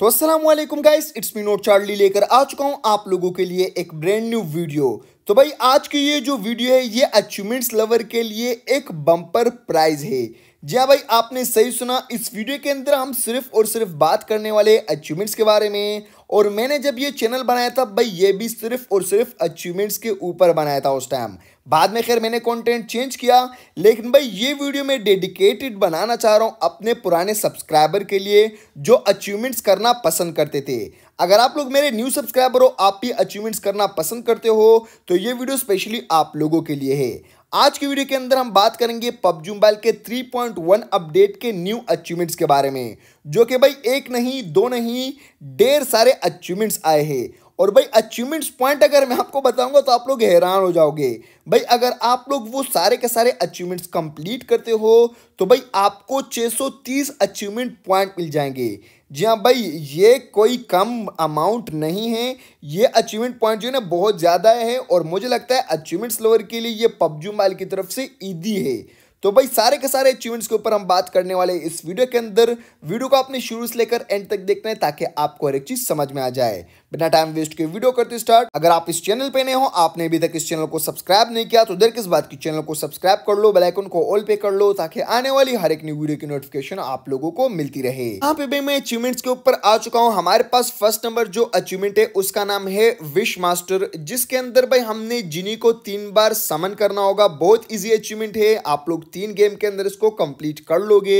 तो असलम guys it's me note Charlie लेकर आ चुका हूँ आप लोगों के लिए एक ब्रांड न्यू वीडियो तो भाई आज की ये जो वीडियो है ये अचीवमेंट्स लवर के लिए एक बम्पर प्राइज है जी हाँ भाई आपने सही सुना इस वीडियो के अंदर हम सिर्फ और सिर्फ बात करने वाले अचीवमेंट्स के बारे में और मैंने जब ये चैनल बनाया था भाई ये भी सिर्फ और सिर्फ अचीवमेंट्स के ऊपर बनाया था उस टाइम बाद में खैर मैंने कंटेंट चेंज किया लेकिन भाई ये वीडियो मैं डेडिकेटेड बनाना चाह रहा हूँ अपने पुराने सब्सक्राइबर के लिए जो अचीवमेंट्स करना पसंद करते थे अगर आप लोग मेरे न्यू सब्सक्राइबर हो आप भी अचीवमेंट्स करना पसंद करते हो तो ये वीडियो स्पेशली आप लोगों के लिए है आज की वीडियो के अंदर हम बात करेंगे पबजी मोबाइल के 3.1 अपडेट के न्यू अचीवमेंट्स के बारे में जो कि भाई एक नहीं दो नहीं ढेर सारे अचीवमेंट्स आए हैं और भाई अचीवमेंट्स पॉइंट अगर मैं आपको बताऊंगा तो आप लोग हैरान हो जाओगे भाई अगर आप लोग वो सारे के सारे अचीवमेंट्स कंप्लीट करते हो तो भाई आपको 630 अचीवमेंट पॉइंट मिल जाएंगे जी हाँ भाई ये कोई कम अमाउंट नहीं है ये अचीवमेंट पॉइंट जो है ना बहुत ज़्यादा है और मुझे लगता है अचीवमेंट्स लोअर के लिए ये पबजू माल की तरफ से ईदी है तो भाई सारे के सारे अचीवमेंट्स के ऊपर हम बात करने वाले इस वीडियो के अंदर वीडियो को आपने शुरू से लेकर एंड तक देखना है ताकि आपको हर एक चीज़ समझ में आ जाए बिना टाइम वेस्ट के वीडियो करते स्टार्ट अगर आप इस चैनल पे नए हो आपने अभी तक इस चैनल को सब्सक्राइब नहीं किया तो देर किस बात की चैनल को सब्सक्राइब कर लो बेलाइकन को ऑल पे कर लो ताकि आने वाली हर एक न्यू वीडियो की नोटिफिकेशन आप लोगों को मिलती रहे यहाँ पे मैं अचीवमेंट्स के ऊपर आ चुका हूँ हमारे पास फर्स्ट नंबर जो अचीवमेंट है उसका नाम है विश मास्टर जिसके अंदर भाई हमने जिनी को तीन बार समन करना होगा बहुत इजी अचीवमेंट है आप लोग तीन गेम के अंदर इसको कंप्लीट कर लोगे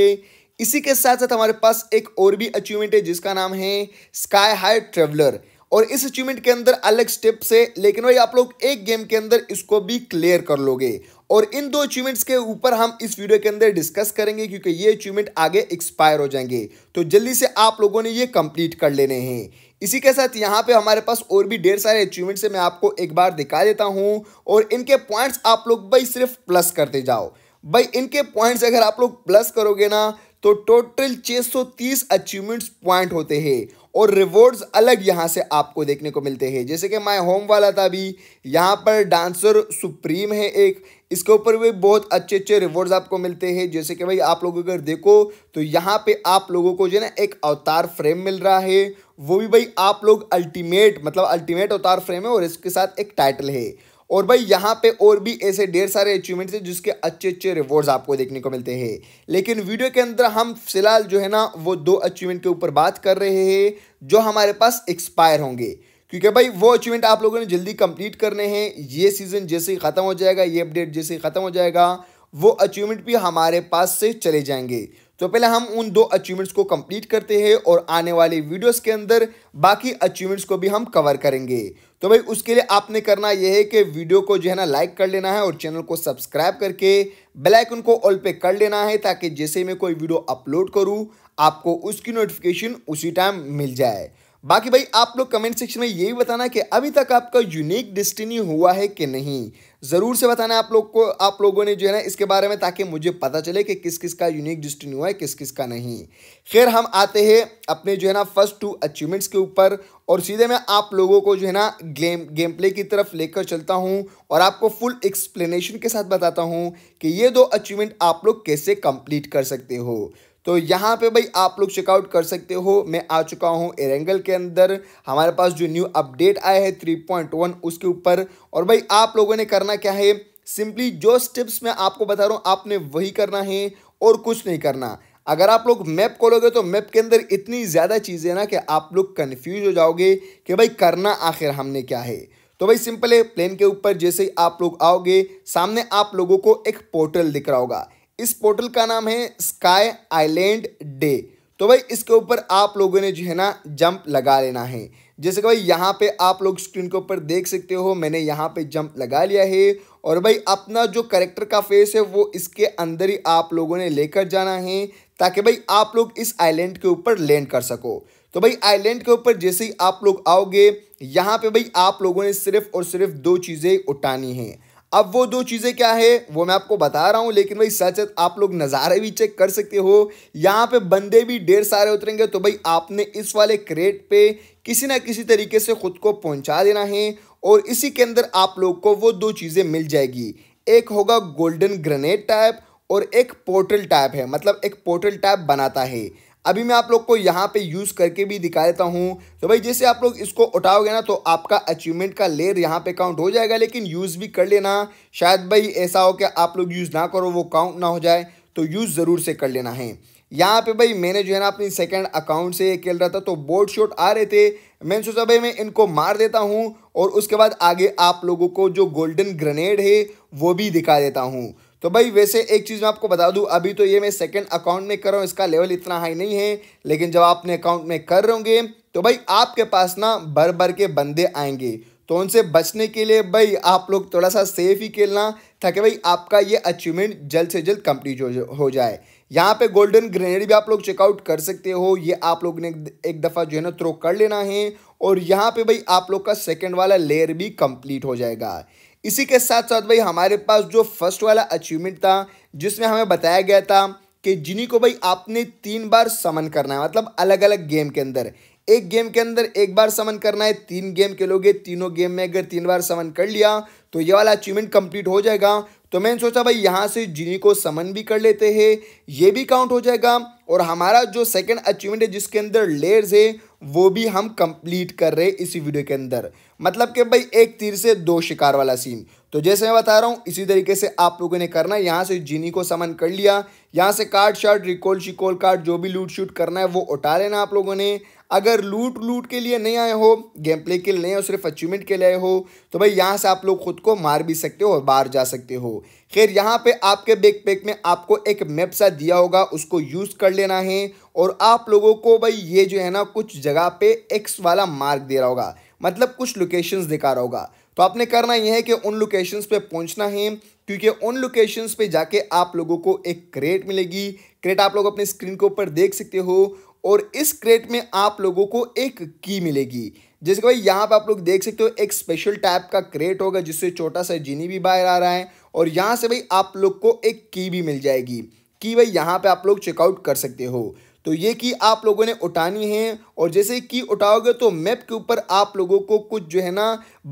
इसी के साथ साथ हमारे पास एक और भी अचीवमेंट है जिसका नाम है स्काई हाई ट्रेवलर और इस अचीवमेंट के अंदर अलग स्टेप से लेकिन भाई आप लोग एक गेम के अंदर इसको भी क्लियर कर लोगे और इन दो अचीवमेंट्स के ऊपर हम इस वीडियो के अंदर डिस्कस करेंगे क्योंकि ये अचीवमेंट आगे एक्सपायर हो जाएंगे तो जल्दी से आप लोगों ने ये कंप्लीट कर लेने हैं इसी के साथ यहाँ पे हमारे पास और भी ढेर सारे अचीवमेंट्स हैं मैं आपको एक बार दिखा देता हूँ और इनके पॉइंट्स आप लोग भाई सिर्फ प्लस करते जाओ भाई इनके पॉइंट्स अगर आप लोग प्लस करोगे ना तो टोटल छः अचीवमेंट्स पॉइंट होते हैं और रिवॉर्ड्स अलग यहाँ से आपको देखने को मिलते हैं जैसे कि माय होम वाला था भी यहाँ पर डांसर सुप्रीम है एक इसके ऊपर भी बहुत अच्छे अच्छे रिवॉर्ड्स आपको मिलते हैं जैसे कि भाई आप लोग अगर देखो तो यहाँ पे आप लोगों को जो है ना एक अवतार फ्रेम मिल रहा है वो भी भाई आप लोग अल्टीमेट मतलब अल्टीमेट अवतार फ्रेम है और इसके साथ एक टाइटल है और भाई यहाँ पे और भी ऐसे ढेर सारे अचीवमेंट्स हैं जिसके अच्छे अच्छे रिवॉर्ड्स आपको देखने को मिलते हैं लेकिन वीडियो के अंदर हम फिलहाल जो है ना वो दो अचीवमेंट के ऊपर बात कर रहे हैं जो हमारे पास एक्सपायर होंगे क्योंकि भाई वो अचीवमेंट आप लोगों ने जल्दी कंप्लीट करने हैं ये सीज़न जैसे ही ख़त्म हो जाएगा ये अपडेट जैसे ही ख़त्म हो जाएगा वो अचीवमेंट भी हमारे पास से चले जाएंगे तो पहले हम उन दो अचीवमेंट्स को कंप्लीट करते हैं और आने वाले वीडियोस के अंदर बाकी अचीवमेंट्स को भी हम कवर करेंगे तो भाई उसके लिए आपने करना यह है कि वीडियो को जो है ना लाइक कर लेना है और चैनल को सब्सक्राइब करके बेल आइकन को ऑल पे कर लेना है ताकि जैसे मैं कोई वीडियो अपलोड करूँ आपको उसकी नोटिफिकेशन उसी टाइम मिल जाए बाकी भाई आप लोग कमेंट सेक्शन में ये भी बताना कि अभी तक आपका यूनिक डिस्टिनी हुआ है कि नहीं ज़रूर से बताना आप लोग को आप लोगों ने जो है ना इसके बारे में ताकि मुझे पता चले कि किस किस का यूनिक डिस्टिनी हुआ है किस किस का नहीं खैर हम आते हैं अपने जो है ना फर्स्ट टू अचीवमेंट्स के ऊपर और सीधे मैं आप लोगों को जो है ना गेम गेम प्ले की तरफ लेकर चलता हूँ और आपको फुल एक्सप्लेनेशन के साथ बताता हूँ कि ये दो अचीवमेंट आप लोग कैसे कंप्लीट कर सकते हो तो यहाँ पे भाई आप लोग चेकआउट कर सकते हो मैं आ चुका हूँ एरेंगल के अंदर हमारे पास जो न्यू अपडेट आया है थ्री पॉइंट वन उसके ऊपर और भाई आप लोगों ने करना क्या है सिंपली जो स्टेप्स मैं आपको बता रहा हूँ आपने वही करना है और कुछ नहीं करना अगर आप लोग मैप खोलोगे तो मैप के अंदर इतनी ज़्यादा चीज़ें ना कि आप लोग कन्फ्यूज हो जाओगे कि भाई करना आखिर हमने क्या है तो भाई सिंपल है प्लेन के ऊपर जैसे ही आप लोग आओगे सामने आप लोगों को एक पोर्टल दिख रहा होगा इस पोर्टल का नाम है स्काई आइलैंड डे तो भाई इसके ऊपर आप लोगों ने जो है ना जंप लगा लेना है जैसे कि भाई यहाँ पे आप लोग स्क्रीन के ऊपर देख सकते हो मैंने यहाँ पे जंप लगा लिया है और भाई अपना जो करेक्टर का फेस है वो इसके अंदर ही आप लोगों ने लेकर जाना है ताकि भाई आप लोग इस आइलैंड के ऊपर लैंड कर सको तो भाई आइलैंड के ऊपर जैसे ही आप लोग आओगे यहाँ पे भाई आप लोगों ने सिर्फ और सिर्फ दो चीज़ें उठानी हैं अब वो दो चीज़ें क्या है वो मैं आपको बता रहा हूँ लेकिन भाई सच आप लोग नज़ारे भी चेक कर सकते हो यहाँ पे बंदे भी ढेर सारे उतरेंगे तो भाई आपने इस वाले क्रेट पे किसी ना किसी तरीके से ख़ुद को पहुँचा देना है और इसी के अंदर आप लोग को वो दो चीज़ें मिल जाएगी एक होगा गोल्डन ग्रेनेड टाइप और एक पोर्टल टाइप है मतलब एक पोर्टल टाइप बनाता है अभी मैं आप लोग को यहाँ पे यूज़ करके भी दिखा देता हूँ तो भाई जैसे आप लोग इसको उठाओगे ना तो आपका अचीवमेंट का लेयर यहाँ पे काउंट हो जाएगा लेकिन यूज़ भी कर लेना शायद भाई ऐसा हो कि आप लोग यूज़ ना करो वो काउंट ना हो जाए तो यूज़ ज़रूर से कर लेना है यहाँ पे भाई मैंने जो है ना अपनी सेकंड अकाउंट से खेल रहा था तो बोर्ड शॉट आ रहे थे मैंने सोचा भाई मैं इनको मार देता हूँ और उसके बाद आगे आप लोगों को जो गोल्डन ग्रेनेड है वो भी दिखा देता हूँ तो भाई वैसे एक चीज़ मैं आपको बता दूं अभी तो ये मैं सेकंड अकाउंट में कर रहा हूँ इसका लेवल इतना हाई नहीं है लेकिन जब आप अपने अकाउंट में कर रहे तो भाई आपके पास ना भर भर के बंदे आएंगे तो उनसे बचने के लिए भाई आप लोग थोड़ा सा सेफ ही खेलना ताकि भाई आपका ये अचीवमेंट जल्द से जल्द कंप्लीट हो जाए यहाँ पे गोल्डन ग्रेनेड भी आप लोग चेकआउट कर सकते हो ये आप लोग ने एक दफ़ा जो है ना थ्रो कर लेना है और यहाँ पे भाई आप लोग का सेकंड वाला लेयर भी कंप्लीट हो जाएगा इसी के साथ साथ भाई हमारे पास जो फर्स्ट वाला अचीवमेंट था जिसमें हमें बताया गया था कि जिनी को भाई आपने तीन बार समन करना है मतलब अलग अलग गेम के अंदर एक गेम के अंदर एक बार समन करना है तीन गेम खेलोगे तीनों गेम में अगर तीन बार समन कर लिया तो ये वाला अचीवमेंट कंप्लीट हो जाएगा तो मैंने सोचा भाई यहाँ से जिनी को समन भी कर लेते हैं ये भी काउंट हो जाएगा और हमारा जो सेकंड अचीवमेंट है जिसके अंदर लेयर्स है वो भी हम कंप्लीट कर रहे हैं इसी वीडियो के अंदर मतलब कि भाई एक तीर से दो शिकार वाला सीन तो जैसे मैं बता रहा हूँ इसी तरीके से आप लोगों ने करना है यहाँ से जीनी को समन कर लिया यहाँ से कार्ड शार्ट रिकॉल शिकॉल कार्ड जो भी लूट शूट करना है वो उठा लेना आप लोगों ने अगर लूट लूट के लिए नहीं आए हो गेम प्ले के लिए नहीं हो सिर्फ अचीवमेंट के लिए आए हो तो भाई यहाँ से आप लोग खुद को मार भी सकते हो और बाहर जा सकते हो खैर यहाँ पे आपके बैक पैक में आपको एक मैप सा दिया होगा उसको यूज़ कर लेना है और आप लोगों को भाई ये जो है ना कुछ जगह पे एक्स वाला मार्क दे रहा होगा मतलब कुछ लोकेशंस दिखा रहा होगा तो आपने करना यह है कि उन लोकेशंस पे पहुंचना है क्योंकि उन लोकेशंस पे जाके आप लोगों को एक क्रेट मिलेगी क्रेट आप लोग अपने स्क्रीन के ऊपर देख सकते हो और इस क्रेट में आप लोगों को एक की मिलेगी जैसे कि भाई यहाँ पे आप लोग देख सकते हो एक स्पेशल टाइप का क्रेट होगा जिससे छोटा सा जीनी भी बाहर आ रहा है और यहाँ से भाई आप लोग को एक की भी मिल जाएगी की भाई यहाँ पे आप लोग चेकआउट कर सकते हो तो ये की आप लोगों ने उठानी है और जैसे की उठाओगे तो मैप के ऊपर आप लोगों को कुछ जो है ना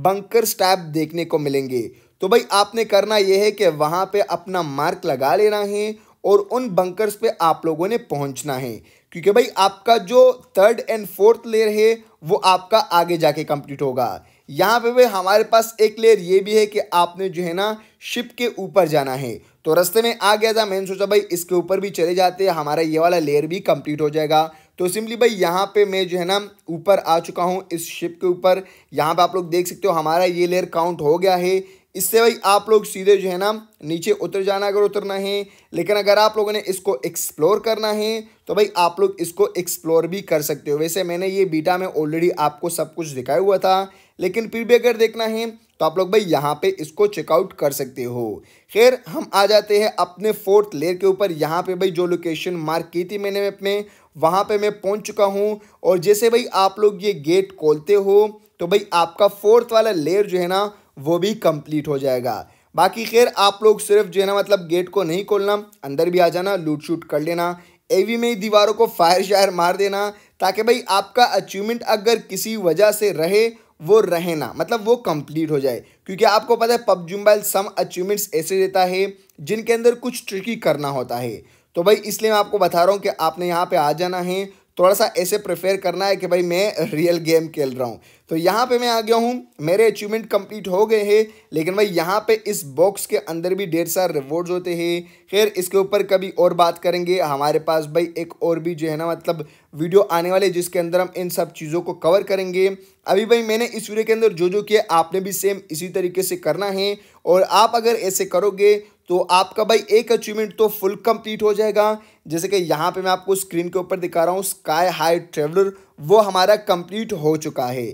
बंकर स्टैप देखने को मिलेंगे तो भाई आपने करना यह है कि वहाँ पे अपना मार्क लगा लेना है और उन बंकर्स पे आप लोगों ने पहुंचना है क्योंकि भाई आपका जो थर्ड एंड फोर्थ लेयर है वो आपका आगे जाके कंप्लीट होगा यहाँ पे भी हमारे पास एक लेयर ये भी है कि आपने जो है ना शिप के ऊपर जाना है तो रास्ते में आ गया था मैंने सोचा भाई इसके ऊपर भी चले जाते हैं हमारा ये वाला लेयर भी कंप्लीट हो जाएगा तो सिंपली भाई यहाँ पे मैं जो है ना ऊपर आ चुका हूँ इस शिप के ऊपर यहाँ पे आप लोग देख सकते हो हमारा ये लेयर काउंट हो गया है इससे भाई आप लोग सीधे जो है ना नीचे उतर जाना अगर उतरना है लेकिन अगर आप लोगों ने इसको एक्सप्लोर करना है तो भाई आप लोग इसको एक्सप्लोर भी कर सकते हो वैसे मैंने ये बीटा में ऑलरेडी आपको सब कुछ दिखाया हुआ था लेकिन फिर भी अगर देखना है तो आप लोग भाई यहाँ पे इसको चेकआउट कर सकते हो खैर हम आ जाते हैं अपने फोर्थ लेयर के ऊपर यहाँ पे भाई जो लोकेशन मार्क की थी मैंने मैप में वहाँ पे मैं पहुँच चुका हूँ और जैसे भाई आप लोग ये गेट खोलते हो तो भाई आपका फोर्थ वाला लेयर जो है ना वो भी कंप्लीट हो जाएगा बाकी खैर आप लोग सिर्फ जो है ना मतलब गेट को नहीं खोलना अंदर भी आ जाना लूट शूट कर लेना एवी में ही दीवारों को फायर शायर मार देना ताकि भाई आपका अचीवमेंट अगर किसी वजह से रहे वो रहे ना मतलब वो कंप्लीट हो जाए क्योंकि आपको पता है पबजी मोबाइल सम अचीवमेंट्स ऐसे देता है जिनके अंदर कुछ ट्रिकी करना होता है तो भाई इसलिए मैं आपको बता रहा हूँ कि आपने यहाँ पे आ जाना है थोड़ा सा ऐसे प्रेफर करना है कि भाई मैं रियल गेम खेल रहा हूँ तो यहाँ पे मैं आ गया हूँ मेरे अचीवमेंट कंप्लीट हो गए हैं लेकिन भाई यहाँ पे इस बॉक्स के अंदर भी ढेर सारे रिवॉर्ड्स होते हैं खैर इसके ऊपर कभी और बात करेंगे हमारे पास भाई एक और भी जो है ना मतलब वीडियो आने वाले जिसके अंदर हम इन सब चीज़ों को कवर करेंगे अभी भाई मैंने इस वीडियो के अंदर जो जो किया आपने भी सेम इसी तरीके से करना है और आप अगर ऐसे करोगे तो आपका भाई एक अचीवमेंट तो फुल कंप्लीट हो जाएगा जैसे कि यहाँ पे मैं आपको स्क्रीन के ऊपर दिखा रहा हूँ स्काई हाई ट्रेवलर वो हमारा कंप्लीट हो चुका है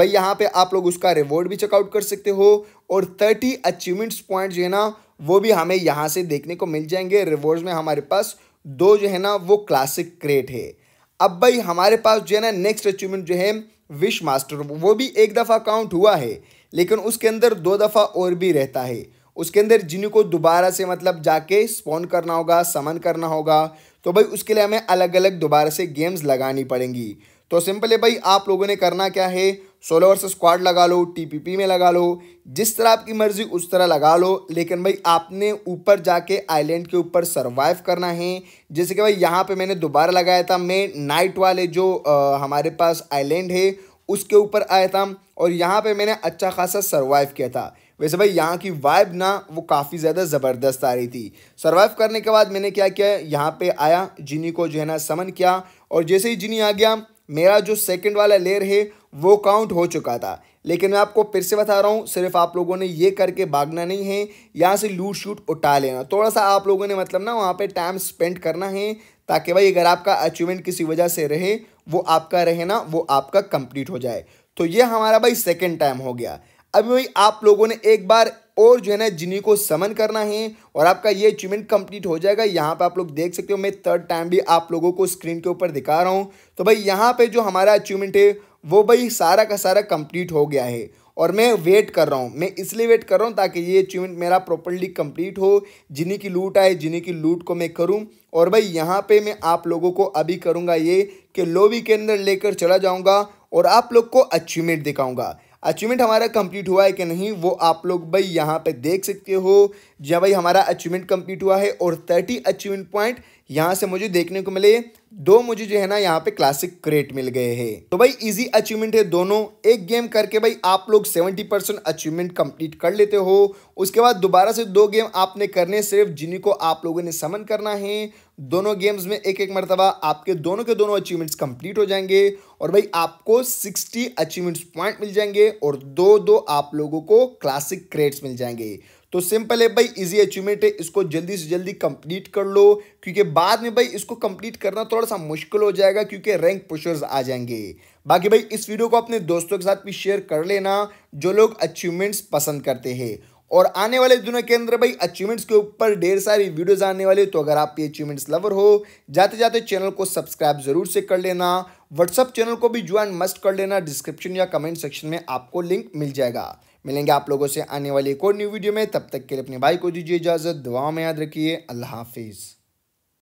भाई यहाँ पे आप लोग उसका रिवॉर्ड भी चेकआउट कर सकते हो और थर्टी अचीवमेंट्स पॉइंट जो है ना वो भी हमें यहाँ से देखने को मिल जाएंगे रिवॉर्ड में हमारे पास दो जो है ना वो क्लासिक क्रेट है अब भाई हमारे पास जो है ना नेक्स्ट अचीवमेंट जो है विश मास्टर वो भी एक दफ़ा काउंट हुआ है लेकिन उसके अंदर दो दफ़ा और भी रहता है उसके अंदर जिन्हों को दोबारा से मतलब जाके स्पॉन करना होगा समन करना होगा तो भाई उसके लिए हमें अलग अलग दोबारा से गेम्स लगानी पड़ेंगी तो सिंपल है भाई आप लोगों ने करना क्या है सोलो वर्स स्क्वाड लगा लो टीपीपी में लगा लो जिस तरह आपकी मर्जी उस तरह लगा लो लेकिन भाई आपने ऊपर जाके आइलैंड के ऊपर सर्वाइव करना है जैसे कि भाई यहाँ पे मैंने दोबारा लगाया था मैं नाइट वाले जो आ, हमारे पास आइलैंड है उसके ऊपर आया था और यहाँ पे मैंने अच्छा खासा सर्वाइव किया था वैसे भाई यहाँ की वाइब ना वो काफ़ी ज़्यादा ज़बरदस्त आ रही थी सर्वाइव करने के बाद मैंने क्या किया यहाँ पे आया जिनी को जो है ना समन किया और जैसे ही जिनी आ गया मेरा जो सेकंड वाला लेयर है वो काउंट हो चुका था लेकिन मैं आपको फिर से बता रहा हूँ सिर्फ आप लोगों ने ये करके भागना नहीं है यहाँ से लूट शूट उठा लेना थोड़ा सा आप लोगों ने मतलब ना वहाँ पर टाइम स्पेंड करना है ताकि भाई अगर आपका अचीवमेंट किसी वजह से रहे वो आपका रहे ना वो आपका कंप्लीट हो जाए तो ये हमारा भाई सेकेंड टाइम हो गया अभी भाई आप लोगों ने एक बार और जो है ना जिनी को समन करना है और आपका ये अचीवमेंट कंप्लीट हो जाएगा यहाँ पे आप लोग देख सकते हो मैं थर्ड टाइम भी आप लोगों को स्क्रीन के ऊपर दिखा रहा हूँ तो भाई यहाँ पे जो हमारा अचीवमेंट है वो भाई सारा का सारा कंप्लीट हो गया है और मैं वेट कर रहा हूँ मैं इसलिए वेट कर रहा हूँ ताकि ये अचीवमेंट मेरा प्रॉपरली कम्प्लीट हो जिन्हें की लूट आए जिन्हें की लूट को मैं करूँ और भाई यहाँ पर मैं आप लोगों को अभी करूँगा ये कि लोबी के अंदर लेकर चला जाऊँगा और आप लोग को अचीवमेंट दिखाऊँगा अचीवमेंट हमारा कंप्लीट हुआ है कि नहीं वो आप लोग भाई यहाँ पे देख सकते हो जहाँ भाई हमारा अचीवमेंट कंप्लीट हुआ है और थर्टी अचीवमेंट पॉइंट यहाँ से मुझे देखने को मिले दो मुझे जो है ना यहाँ पे क्लासिक क्रेट मिल गए हैं तो भाई इजी अचीवमेंट है दोनों एक गेम करके भाई आप लोग सेवेंटी परसेंट अचीवमेंट कंप्लीट कर लेते हो उसके बाद दोबारा से दो गेम आपने करने सिर्फ जिन्हें को आप लोगों ने समन करना है दोनों गेम्स में एक एक मरतबा आपके दोनों के दोनों अचीवमेंट्स कंप्लीट हो जाएंगे और भाई आपको 60 अचीवमेंट्स पॉइंट मिल जाएंगे और दो दो आप लोगों को क्लासिक क्रेड्स मिल जाएंगे तो सिंपल है भाई इजी अचीवमेंट है इसको जल्दी से जल्दी कंप्लीट कर लो क्योंकि बाद में भाई इसको कंप्लीट करना थोड़ा सा मुश्किल हो जाएगा क्योंकि रैंक पुशर्स आ जाएंगे बाकी भाई इस वीडियो को अपने दोस्तों के साथ भी शेयर कर लेना जो लोग अचीवमेंट्स पसंद करते हैं और आने वाले दिनों के अंदर भाई अचीवमेंट्स के ऊपर ढेर सारी वीडियोज़ आने वाले तो अगर आप ये अचीवमेंट्स लवर हो जाते जाते चैनल को सब्सक्राइब ज़रूर से कर लेना व्हाट्सअप चैनल को भी ज्वाइन मस्ट कर लेना डिस्क्रिप्शन या कमेंट सेक्शन में आपको लिंक मिल जाएगा मिलेंगे आप लोगों से आने वाली एक और न्यू वीडियो में तब तक के लिए अपने भाई को दीजिए इजाज़त दुआ में याद रखिए अल्लाह हाफिज़